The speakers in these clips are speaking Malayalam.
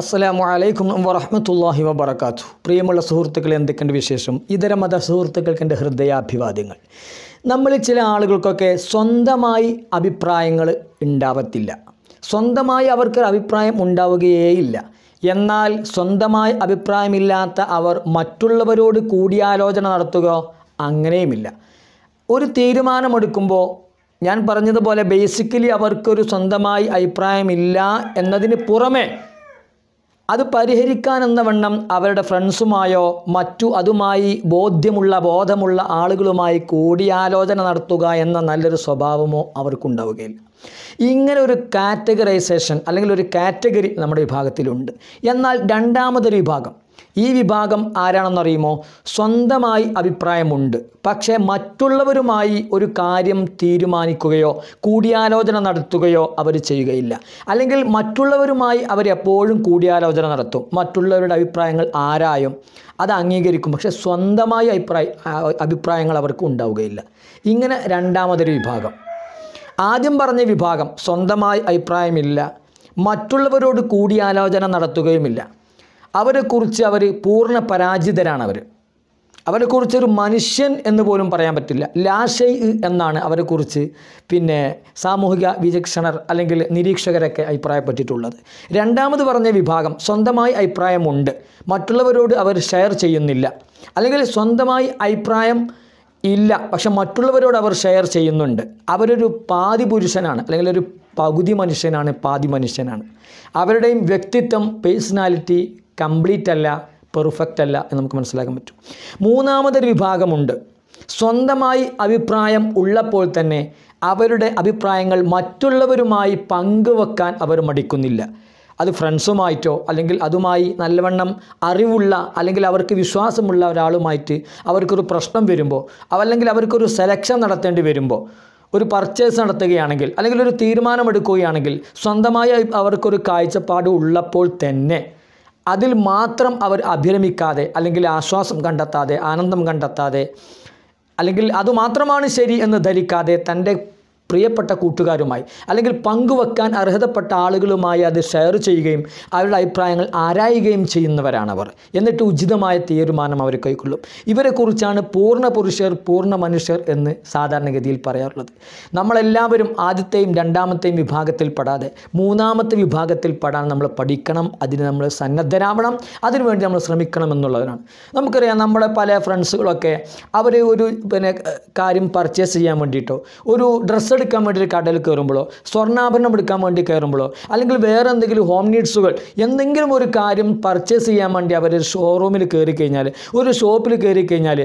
അസ്സലാമു അലൈക്കും വറഹമത്തല്ലാഹി വബർക്കാത്തു പ്രിയമുള്ള സുഹൃത്തുക്കളെ എന്തൊക്കെയുണ്ട് വിശേഷം ഇതര മത സുഹൃത്തുക്കൾക്ക് എൻ്റെ ഹൃദയാഭിവാദ്യങ്ങൾ നമ്മൾ ചില ആളുകൾക്കൊക്കെ സ്വന്തമായി അഭിപ്രായങ്ങൾ ഉണ്ടാവത്തില്ല സ്വന്തമായി അവർക്ക് അഭിപ്രായം ഉണ്ടാവുകയേയില്ല എന്നാൽ സ്വന്തമായി അഭിപ്രായമില്ലാത്ത അവർ മറ്റുള്ളവരോട് കൂടിയാലോചന നടത്തുക അങ്ങനെയുമില്ല ഒരു തീരുമാനമെടുക്കുമ്പോൾ ഞാൻ പറഞ്ഞതുപോലെ ബേസിക്കലി അവർക്കൊരു സ്വന്തമായി അഭിപ്രായമില്ല എന്നതിന് പുറമേ അത് പരിഹരിക്കാനെന്നവണ്ണം അവരുടെ ഫ്രണ്ട്സുമായോ മറ്റു അതുമായി ബോധ്യമുള്ള ബോധമുള്ള ആളുകളുമായി കൂടിയാലോചന നടത്തുക എന്ന നല്ലൊരു സ്വഭാവമോ അവർക്കുണ്ടാവുകയില്ല ഇങ്ങനെ ഒരു കാറ്റഗറൈസേഷൻ അല്ലെങ്കിൽ ഒരു കാറ്റഗറി നമ്മുടെ വിഭാഗത്തിലുണ്ട് എന്നാൽ രണ്ടാമതൊരു വിഭാഗം ഈ വിഭാഗം ആരാണെന്നറിയുമോ സ്വന്തമായി അഭിപ്രായമുണ്ട് പക്ഷേ മറ്റുള്ളവരുമായി ഒരു കാര്യം തീരുമാനിക്കുകയോ കൂടിയാലോചന നടത്തുകയോ അവർ ചെയ്യുകയില്ല അല്ലെങ്കിൽ മറ്റുള്ളവരുമായി അവരെപ്പോഴും കൂടിയാലോചന നടത്തും മറ്റുള്ളവരുടെ അഭിപ്രായങ്ങൾ ആരായും അത് അംഗീകരിക്കും പക്ഷേ സ്വന്തമായി അഭിപ്രായ അഭിപ്രായങ്ങൾ അവർക്ക് ഉണ്ടാവുകയില്ല ഇങ്ങനെ രണ്ടാമതൊരു വിഭാഗം ആദ്യം പറഞ്ഞ വിഭാഗം സ്വന്തമായി അഭിപ്രായമില്ല മറ്റുള്ളവരോട് കൂടിയാലോചന നടത്തുകയുമില്ല അവരെക്കുറിച്ച് അവർ പൂർണ്ണ പരാജിതരാണ് അവർ അവരെക്കുറിച്ച് ഒരു മനുഷ്യൻ എന്ന് പോലും പറയാൻ പറ്റില്ല ലാഷൈ എന്നാണ് അവരെക്കുറിച്ച് പിന്നെ സാമൂഹിക വിചക്ഷണർ അല്ലെങ്കിൽ നിരീക്ഷകരൊക്കെ അഭിപ്രായപ്പെട്ടിട്ടുള്ളത് രണ്ടാമത് പറഞ്ഞ വിഭാഗം സ്വന്തമായി അഭിപ്രായമുണ്ട് മറ്റുള്ളവരോട് അവർ ഷെയർ ചെയ്യുന്നില്ല അല്ലെങ്കിൽ സ്വന്തമായി അഭിപ്രായം ഇല്ല പക്ഷെ മറ്റുള്ളവരോട് അവർ ഷെയർ ചെയ്യുന്നുണ്ട് അവരൊരു പാതി പുരുഷനാണ് അല്ലെങ്കിൽ ഒരു പകുതി മനുഷ്യനാണ് പാതി മനുഷ്യനാണ് അവരുടെയും വ്യക്തിത്വം പേഴ്സണാലിറ്റി കംപ്ലീറ്റ് അല്ല പെർഫെക്റ്റ് അല്ല എന്ന് നമുക്ക് മനസ്സിലാക്കാൻ പറ്റും മൂന്നാമതൊരു വിഭാഗമുണ്ട് സ്വന്തമായി അഭിപ്രായം ഉള്ളപ്പോൾ തന്നെ അവരുടെ അഭിപ്രായങ്ങൾ മറ്റുള്ളവരുമായി പങ്കുവെക്കാൻ അവർ മടിക്കുന്നില്ല അത് ഫ്രണ്ട്സുമായിട്ടോ അല്ലെങ്കിൽ അതുമായി നല്ലവണ്ണം അറിവുള്ള അല്ലെങ്കിൽ അവർക്ക് വിശ്വാസമുള്ള ഒരാളുമായിട്ട് അവർക്കൊരു പ്രശ്നം വരുമ്പോൾ അല്ലെങ്കിൽ അവർക്കൊരു സെലക്ഷൻ നടത്തേണ്ടി വരുമ്പോൾ ഒരു പർച്ചേസ് നടത്തുകയാണെങ്കിൽ അല്ലെങ്കിൽ ഒരു തീരുമാനമെടുക്കുകയാണെങ്കിൽ സ്വന്തമായി അവർക്കൊരു കാഴ്ചപ്പാട് ഉള്ളപ്പോൾ തന്നെ അതിൽ മാത്രം അവർ അഭിരമിക്കാതെ അല്ലെങ്കിൽ ആശ്വാസം കണ്ടെത്താതെ ആനന്ദം കണ്ടെത്താതെ അല്ലെങ്കിൽ അതുമാത്രമാണ് ശരി എന്ന് ധരിക്കാതെ തൻ്റെ പ്രിയപ്പെട്ട കൂട്ടുകാരുമായി അല്ലെങ്കിൽ പങ്കുവെക്കാൻ അർഹതപ്പെട്ട ആളുകളുമായി അത് ഷെയർ ചെയ്യുകയും അവരുടെ അഭിപ്രായങ്ങൾ ആരായുകയും ചെയ്യുന്നവരാണവർ എന്നിട്ട് ഉചിതമായ തീരുമാനം അവർ കൈക്കൊള്ളും ഇവരെക്കുറിച്ചാണ് പൂർണ്ണ പുരുഷർ പൂർണ്ണ മനുഷ്യർ എന്ന് സാധാരണഗതിയിൽ പറയാറുള്ളത് നമ്മളെല്ലാവരും ആദ്യത്തെയും രണ്ടാമത്തെയും വിഭാഗത്തിൽ പെടാതെ മൂന്നാമത്തെ വിഭാഗത്തിൽ പെടാൻ നമ്മൾ പഠിക്കണം അതിന് നമ്മൾ സന്നദ്ധരാവണം അതിനുവേണ്ടി നമ്മൾ ശ്രമിക്കണം എന്നുള്ളതിനാണ് നമുക്കറിയാം നമ്മുടെ പല ഫ്രണ്ട്സുകളൊക്കെ അവർ ഒരു പിന്നെ കാര്യം പർച്ചേസ് ചെയ്യാൻ വേണ്ടിയിട്ടോ ഒരു ഡ്രസ്സ് എടുക്കാൻ വേണ്ടി കടയിൽ കയറുമ്പോഴോ സ്വർണ്ണാഭരണം എടുക്കാൻ വേണ്ടി കയറുമ്പോഴോ അല്ലെങ്കിൽ വേറെ എന്തെങ്കിലും ഹോം നീഡ്സുകൾ എന്തെങ്കിലും ഒരു കാര്യം പർച്ചേസ് ചെയ്യാൻ വേണ്ടി അവർ ഷോറൂമിൽ കയറി കഴിഞ്ഞാൽ ഒരു ഷോപ്പിൽ കയറി കഴിഞ്ഞാൽ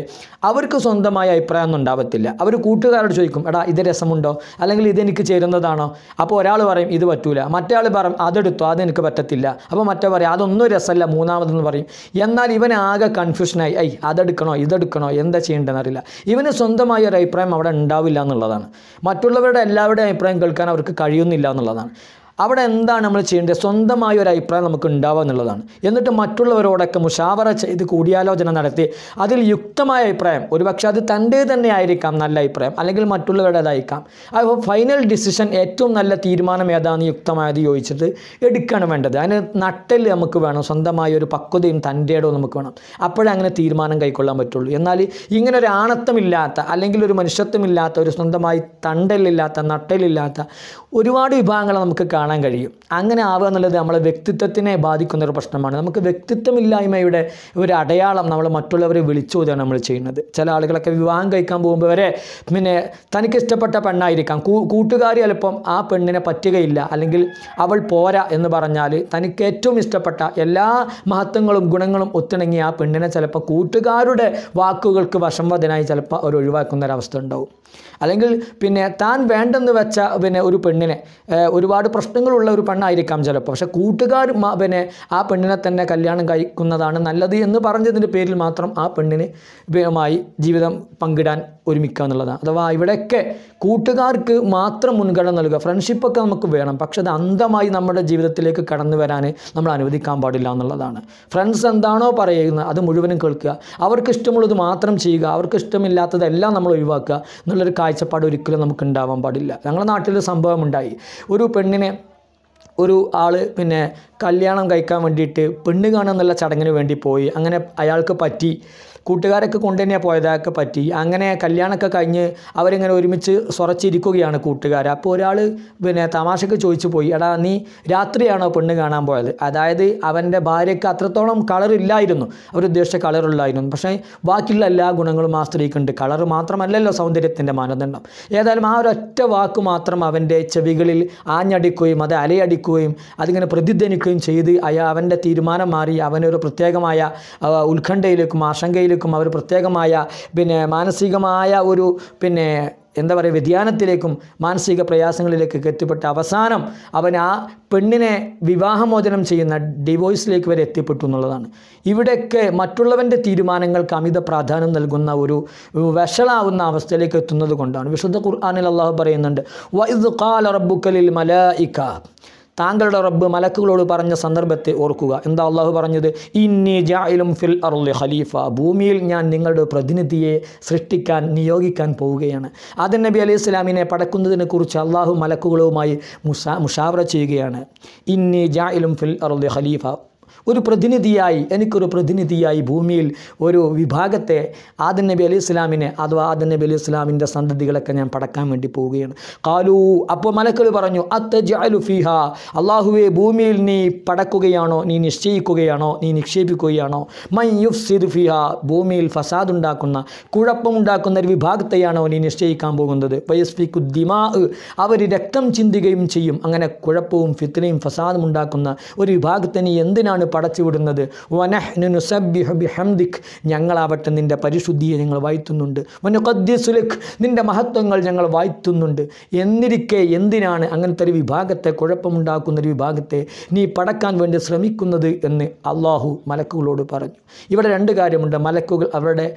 അവർക്ക് സ്വന്തമായ ഒന്നും ഉണ്ടാവത്തില്ല അവർ കൂട്ടുകാരോട് ചോദിക്കും എടാ ഇത് രസമുണ്ടോ അല്ലെങ്കിൽ ഇതെനിക്ക് ചേരുന്നതാണോ അപ്പോൾ ഒരാൾ പറയും ഇത് പറ്റൂല മറ്റേ ആൾ പറയും അതെടുത്തോ അതെനിക്ക് പറ്റത്തില്ല അപ്പോൾ മറ്റേ പറയും അതൊന്നും രസമല്ല മൂന്നാമതെന്ന് പറയും എന്നാൽ ഇവൻ ആകെ കൺഫ്യൂഷനായി ഐ അതെടുക്കണോ ഇതെടുക്കണോ എന്താ ചെയ്യേണ്ടതെന്നറിയില്ല ഇവന് സ്വന്തമായ ഒരു അഭിപ്രായം അവിടെ ഉണ്ടാവില്ല എന്നുള്ളതാണ് മറ്റുള്ളവർ മറ്റുള്ളവരുടെ എല്ലാവരുടെയും അഭിപ്രായം കേൾക്കാൻ അവർക്ക് കഴിയുന്നില്ല എന്നുള്ളതാണ് അവിടെ എന്താണ് നമ്മൾ ചെയ്യേണ്ടത് സ്വന്തമായ ഒരു അഭിപ്രായം നമുക്ക് ഉണ്ടാവുക എന്നുള്ളതാണ് എന്നിട്ട് മറ്റുള്ളവരോടൊക്കെ മുഷാവറ ചെയ്ത് കൂടിയാലോചന നടത്തി അതിൽ യുക്തമായ അഭിപ്രായം ഒരുപക്ഷെ അത് തൻ്റെ തന്നെ ആയിരിക്കാം നല്ല അഭിപ്രായം അല്ലെങ്കിൽ മറ്റുള്ളവരുടേതായിരിക്കാം അപ്പോൾ ഫൈനൽ ഡിസിഷൻ ഏറ്റവും നല്ല തീരുമാനം ഏതാണ് യുക്തമായത് ചോദിച്ചിട്ട് എടുക്കണം വേണ്ടത് അതിന് നട്ടൽ നമുക്ക് വേണം സ്വന്തമായ ഒരു പക്വതയും തൻ്റെ നമുക്ക് വേണം അപ്പോഴേ അങ്ങനെ തീരുമാനം കൈക്കൊള്ളാൻ പറ്റുള്ളൂ എന്നാൽ ഇങ്ങനെ ഒരു ആണത്വമില്ലാത്ത അല്ലെങ്കിൽ ഒരു മനുഷ്യത്വമില്ലാത്ത ഒരു സ്വന്തമായി തണ്ടലില്ലാത്ത നട്ടലില്ലാത്ത ഒരുപാട് വിഭാഗങ്ങളെ നമുക്ക് കാണാം കാണാൻ കഴിയും അങ്ങനെ ആവുക എന്നുള്ളത് നമ്മളെ വ്യക്തിത്വത്തിനെ ബാധിക്കുന്ന ഒരു പ്രശ്നമാണ് നമുക്ക് വ്യക്തിത്വമില്ലായ്മയുടെ ഒരു അടയാളം നമ്മൾ മറ്റുള്ളവരെ വിളിച്ചോതാണ് നമ്മൾ ചെയ്യുന്നത് ചില ആളുകളൊക്കെ വിവാഹം കഴിക്കാൻ പോകുമ്പോൾ വരെ പിന്നെ തനിക്ക് ഇഷ്ടപ്പെട്ട പെണ്ണായിരിക്കാം കൂട്ടുകാർ ചിലപ്പം ആ പെണ്ണിനെ പറ്റുകയില്ല അല്ലെങ്കിൽ അവൾ പോരാ എന്ന് പറഞ്ഞാൽ തനിക്ക് ഏറ്റവും ഇഷ്ടപ്പെട്ട എല്ലാ മഹത്വങ്ങളും ഗുണങ്ങളും ഒത്തിണങ്ങി ആ പെണ്ണിനെ ചിലപ്പോൾ കൂട്ടുകാരുടെ വാക്കുകൾക്ക് വശംവദനായി ചിലപ്പോൾ അവർ ഒഴിവാക്കുന്ന ഒരവസ്ഥ ഉണ്ടാവും അല്ലെങ്കിൽ പിന്നെ താൻ വേണ്ടെന്ന് വെച്ച പിന്നെ ഒരു പെണ്ണിനെ ഒരുപാട് പ്രശ്നം പ്രശ്നങ്ങളുള്ള ഒരു പെണ്ണായിരിക്കാം ചിലപ്പോൾ പക്ഷേ കൂട്ടുകാർ പിന്നെ ആ പെണ്ണിനെ തന്നെ കല്യാണം കഴിക്കുന്നതാണ് നല്ലത് എന്ന് പറഞ്ഞതിൻ്റെ പേരിൽ മാത്രം ആ പെണ്ണിന് മായി ജീവിതം പങ്കിടാൻ ഒരുമിക്കുക എന്നുള്ളതാണ് അഥവാ ഇവിടെയൊക്കെ കൂട്ടുകാർക്ക് മാത്രം മുൻഗണന നൽകുക ഫ്രണ്ട്ഷിപ്പൊക്കെ നമുക്ക് വേണം പക്ഷെ അത് അന്ധമായി നമ്മുടെ ജീവിതത്തിലേക്ക് കടന്നു വരാൻ നമ്മൾ അനുവദിക്കാൻ പാടില്ല എന്നുള്ളതാണ് ഫ്രണ്ട്സ് എന്താണോ പറയുന്നത് അത് മുഴുവനും കേൾക്കുക അവർക്ക് ഇഷ്ടമുള്ളത് മാത്രം ചെയ്യുക അവർക്ക് ഇഷ്ടമില്ലാത്തതെല്ലാം നമ്മൾ ഒഴിവാക്കുക എന്നുള്ളൊരു കാഴ്ചപ്പാട് ഒരിക്കലും നമുക്ക് ഉണ്ടാവാൻ പാടില്ല ഞങ്ങളുടെ നാട്ടിൽ സംഭവം ഉണ്ടായി ഒരു പെണ്ണിനെ ഒരു ആൾ പിന്നെ കല്യാണം കഴിക്കാൻ വേണ്ടിയിട്ട് പെണ്ണ് കാണാൻ എന്നുള്ള ചടങ്ങിന് വേണ്ടി പോയി അങ്ങനെ അയാൾക്ക് പറ്റി കൂട്ടുകാരൊക്കെ കൊണ്ടു തന്നെ പോയതൊക്കെ പറ്റി അങ്ങനെ കല്യാണമൊക്കെ കഴിഞ്ഞ് അവരിങ്ങനെ ഒരുമിച്ച് സ്വറച്ചിരിക്കുകയാണ് കൂട്ടുകാർ അപ്പോൾ ഒരാൾ പിന്നെ തമാശക്ക് ചോദിച്ചു പോയി എടാ നീ രാത്രിയാണോ പെണ്ണ് കാണാൻ പോയത് അതായത് അവൻ്റെ ഭാര്യയ്ക്ക് അത്രത്തോളം കളറില്ലായിരുന്നു അവരുദ്ദേശിച്ച കളറുള്ളായിരുന്നു പക്ഷേ ബാക്കിയുള്ള എല്ലാ ഗുണങ്ങളും ആ സ്ത്രീക്കുണ്ട് കളർ മാത്രമല്ലല്ലോ സൗന്ദര്യത്തിൻ്റെ മാനദണ്ഡം ഏതായാലും ആ ഒരൊറ്റ വാക്ക് മാത്രം അവൻ്റെ ചെവികളിൽ ആഞ്ഞടിക്കുകയും അത് അലയടിക്കുകയും അതിങ്ങനെ പ്രതിധ്വനിക്കുകയും ചെയ്ത് അയാ അവൻ്റെ തീരുമാനം മാറി അവനൊരു പ്രത്യേകമായ ഉത്കണ്ഠയിലേക്കും ആശങ്കയിലേക്കും മാറ്റത്തിലേക്കും അവർ പ്രത്യേകമായ പിന്നെ മാനസികമായ ഒരു പിന്നെ എന്താ പറയുക വ്യതിയാനത്തിലേക്കും മാനസിക പ്രയാസങ്ങളിലേക്കൊക്കെ എത്തിപ്പെട്ട അവസാനം അവൻ ആ പെണ്ണിനെ വിവാഹമോചനം ചെയ്യുന്ന ഡിവോഴ്സിലേക്ക് വരെ എത്തിപ്പെട്ടു എന്നുള്ളതാണ് ഇവിടെയൊക്കെ മറ്റുള്ളവൻ്റെ തീരുമാനങ്ങൾക്ക് അമിത പ്രാധാന്യം നൽകുന്ന ഒരു വഷളാവുന്ന അവസ്ഥയിലേക്ക് എത്തുന്നത് കൊണ്ടാണ് വിശുദ്ധ ഖുർആാനിൽ അള്ളാഹു പറയുന്നുണ്ട് വൈദ് കാൽ അറബുക്കലിൽ മല ഇക്ക താങ്കളുടെ റബ്ബ് മലക്കുകളോട് പറഞ്ഞ സന്ദർഭത്തെ ഓർക്കുക എന്താ അള്ളാഹു പറഞ്ഞത് ഇന്നി ജായിലും ഫിൽ അറുള്ളി ഖലീഫ ഭൂമിയിൽ ഞാൻ നിങ്ങളുടെ പ്രതിനിധിയെ സൃഷ്ടിക്കാൻ നിയോഗിക്കാൻ പോവുകയാണ് ആദൻ നബി അലൈഹി പടക്കുന്നതിനെ പടക്കുന്നതിനെക്കുറിച്ച് അള്ളാഹു മലക്കുകളുമായി മുഷാവറ ചെയ്യുകയാണ് ഇന്നി ജായിലും ഫിൽ അറുള്ളി ഖലീഫ ഒരു പ്രതിനിധിയായി എനിക്കൊരു പ്രതിനിധിയായി ഭൂമിയിൽ ഒരു വിഭാഗത്തെ ആദൻ നബി അലി ഇസ്ലാമിനെ അഥവാ ആദൻ നബി അലി ഇസ്ലാമിൻ്റെ സന്തതികളൊക്കെ ഞാൻ പടക്കാൻ വേണ്ടി പോവുകയാണ് കാലു അപ്പോൾ മലക്കൾ പറഞ്ഞു അത്തജഅലു ഫിഹ അള്ളാഹുവെ ഭൂമിയിൽ നീ പടക്കുകയാണോ നീ നിശ്ചയിക്കുകയാണോ നീ നിക്ഷേപിക്കുകയാണോ മൈ യുഫ് ഫിഹ ഭൂമിയിൽ ഫസാദ് ഉണ്ടാക്കുന്ന കുഴപ്പമുണ്ടാക്കുന്ന ഒരു വിഭാഗത്തെയാണോ നീ നിശ്ചയിക്കാൻ പോകുന്നത് വയസ്ഫിക്കു ദിമാ അവർ രക്തം ചിന്തിക്കുകയും ചെയ്യും അങ്ങനെ കുഴപ്പവും ഫിത്തിനയും ഫസാദും ഉണ്ടാക്കുന്ന ഒരു വിഭാഗത്തെ നീ എന്തിനാണ് പടച്ചുവിടുന്നത് ഞങ്ങൾ ആവട്ടെ നിന്റെ പരിശുദ്ധിയെ ഞങ്ങൾ വാഴ്ത്തുന്നുണ്ട് വനുഖദ്യസുലഖ് നിന്റെ മഹത്വങ്ങൾ ഞങ്ങൾ വാഴ്ത്തുന്നുണ്ട് എന്നിരിക്കെ എന്തിനാണ് അങ്ങനത്തെ ഒരു വിഭാഗത്തെ കുഴപ്പമുണ്ടാക്കുന്ന ഒരു വിഭാഗത്തെ നീ പടക്കാൻ വേണ്ടി ശ്രമിക്കുന്നത് എന്ന് അള്ളാഹു മലക്കുകളോട് പറഞ്ഞു ഇവിടെ രണ്ട് കാര്യമുണ്ട് മലക്കുകൾ അവരുടെ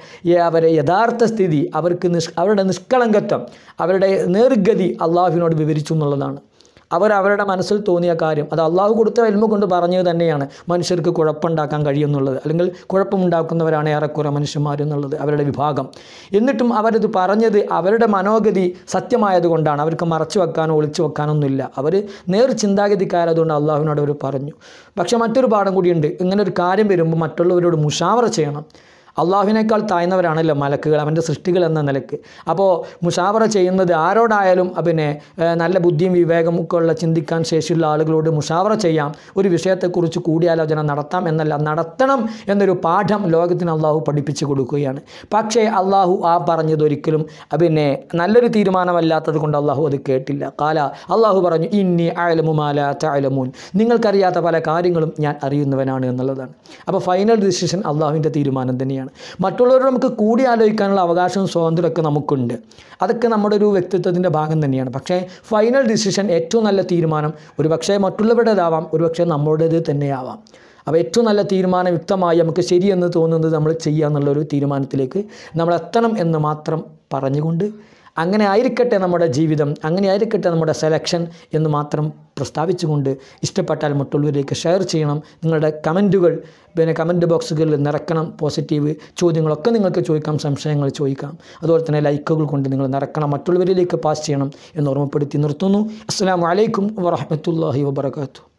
അവരെ യഥാർത്ഥ സ്ഥിതി അവർക്ക് നിഷ് അവരുടെ നിഷ്കളങ്കത്വം അവരുടെ നേർഗതി അള്ളാഹുവിനോട് വിവരിച്ചു എന്നുള്ളതാണ് അവരവരുടെ മനസ്സിൽ തോന്നിയ കാര്യം അത് അള്ളാഹു കൊടുത്ത എൽമ കൊണ്ട് പറഞ്ഞത് തന്നെയാണ് മനുഷ്യർക്ക് കുഴപ്പമുണ്ടാക്കാൻ കഴിയുന്നുള്ളത് അല്ലെങ്കിൽ കുഴപ്പമുണ്ടാക്കുന്നവരാണ് ഏറെക്കുറെ മനുഷ്യന്മാരെന്നുള്ളത് അവരുടെ വിഭാഗം എന്നിട്ടും അവരത് പറഞ്ഞത് അവരുടെ മനോഗതി സത്യമായതുകൊണ്ടാണ് അവർക്ക് മറച്ചു വെക്കാനോ ഒളിച്ചു വെക്കാനൊന്നുമില്ല അവർ നേർ ചിന്താഗതിക്കാരതുകൊണ്ട് അള്ളാഹുവിനോട് അവർ പറഞ്ഞു പക്ഷേ മറ്റൊരു പാഠം കൂടിയുണ്ട് ഇങ്ങനെ ഒരു കാര്യം വരുമ്പോൾ മറ്റുള്ളവരോട് മുഷാവറ ചെയ്യണം അള്ളാഹുവിനേക്കാൾ താഴ്ന്നവരാണല്ലോ മലക്കുകൾ അവൻ്റെ സൃഷ്ടികൾ എന്ന നിലക്ക് അപ്പോൾ മുഷാവറ ചെയ്യുന്നത് ആരോടായാലും പിന്നെ നല്ല ബുദ്ധിയും വിവേകം ഒക്കെ ഉള്ള ചിന്തിക്കാൻ ശേഷിയുള്ള ആളുകളോട് മുഷാവറ ചെയ്യാം ഒരു വിഷയത്തെക്കുറിച്ച് കൂടിയാലോചന നടത്താം എന്നല്ല നടത്തണം എന്നൊരു പാഠം ലോകത്തിന് അള്ളാഹു പഠിപ്പിച്ചു കൊടുക്കുകയാണ് പക്ഷേ അള്ളാഹു ആ പറഞ്ഞത് ഒരിക്കലും പിന്നെ നല്ലൊരു തീരുമാനമല്ലാത്തത് കൊണ്ട് അള്ളാഹു അത് കേട്ടില്ല കാല അള്ളാഹു പറഞ്ഞു ഇന്നി അയലമുമാല ചായലമൂൻ നിങ്ങൾക്കറിയാത്ത പല കാര്യങ്ങളും ഞാൻ അറിയുന്നവനാണ് എന്നുള്ളതാണ് അപ്പോൾ ഫൈനൽ ഡിസിഷൻ അള്ളാഹുവിൻ്റെ തീരുമാനം തന്നെയാണ് തന്നെയാണ് മറ്റുള്ളവരോട് നമുക്ക് കൂടി ആലോചിക്കാനുള്ള അവകാശവും സ്വാതന്ത്ര്യമൊക്കെ നമുക്കുണ്ട് അതൊക്കെ നമ്മുടെ ഒരു വ്യക്തിത്വത്തിൻ്റെ ഭാഗം തന്നെയാണ് പക്ഷേ ഫൈനൽ ഡിസിഷൻ ഏറ്റവും നല്ല തീരുമാനം ഒരു പക്ഷേ മറ്റുള്ളവരുടേതാവാം ഒരു പക്ഷേ നമ്മളുടേത് തന്നെയാവാം അപ്പോൾ ഏറ്റവും നല്ല തീരുമാനം യുക്തമായി നമുക്ക് ശരിയെന്ന് തോന്നുന്നത് നമ്മൾ ചെയ്യുക എന്നുള്ളൊരു തീരുമാനത്തിലേക്ക് നമ്മൾ എത്തണം എന്ന് മാത്രം പറഞ്ഞുകൊണ്ട് അങ്ങനെ ആയിരിക്കട്ടെ നമ്മുടെ ജീവിതം അങ്ങനെ ആയിരിക്കട്ടെ നമ്മുടെ സെലക്ഷൻ എന്ന് മാത്രം പ്രസ്താവിച്ചുകൊണ്ട് ഇഷ്ടപ്പെട്ടാൽ മറ്റുള്ളവരിലേക്ക് ഷെയർ ചെയ്യണം നിങ്ങളുടെ കമൻറ്റുകൾ പിന്നെ കമൻറ്റ് ബോക്സുകളിൽ നിറക്കണം പോസിറ്റീവ് ചോദ്യങ്ങളൊക്കെ നിങ്ങൾക്ക് ചോദിക്കാം സംശയങ്ങൾ ചോദിക്കാം അതുപോലെ തന്നെ ലൈക്കുകൾ കൊണ്ട് നിങ്ങൾ നിറക്കണം മറ്റുള്ളവരിലേക്ക് പാസ് ചെയ്യണം എന്ന് ഓർമ്മപ്പെടുത്തി നിർത്തുന്നു അസ്സാം വലൈക്കും വാഹമത്തല്ലാഹി വാത്തു